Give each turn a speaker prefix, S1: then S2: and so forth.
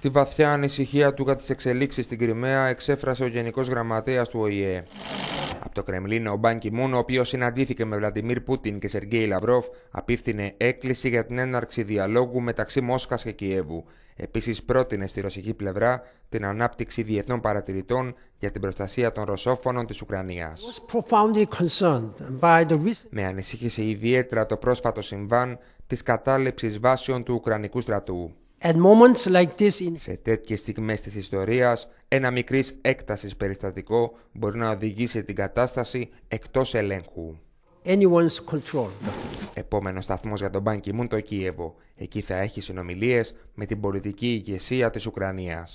S1: Τη βαθιά ανησυχία του για τις εξελίξεις στην Κρυμαία εξέφρασε ο Γενικός Γραμματέας του ΟΗΕ. Από το Κρεμλίνο, ο Μπάνκι Μούν, ο οποίος συναντήθηκε με Βλαντιμίρ Πούτιν και Σεργέη Λαυρόφ, απίφθινε έκκληση για την έναρξη διαλόγου μεταξύ Μόσχας και Κιέβου. Επίσης, πρότεινε στη ρωσική πλευρά την ανάπτυξη διεθνών παρατηρητών για την προστασία των ρωσόφωνων της Ουκρανίας. Με ανησύχησε ιδιαίτερα το πρόσφατο συμβάν της κατάληψης βάσεων του Ουκρανικού στρατού. Σε τέτοιες στιγμές της ιστορίας, ένα μικρής έκτασης περιστατικό μπορεί να οδηγήσει την κατάσταση εκτός ελέγχου. Επόμενος σταθμός για τον Μπαν το Κίεβο. Εκεί θα έχει συνομιλίες με την πολιτική ηγεσία της Ουκρανίας.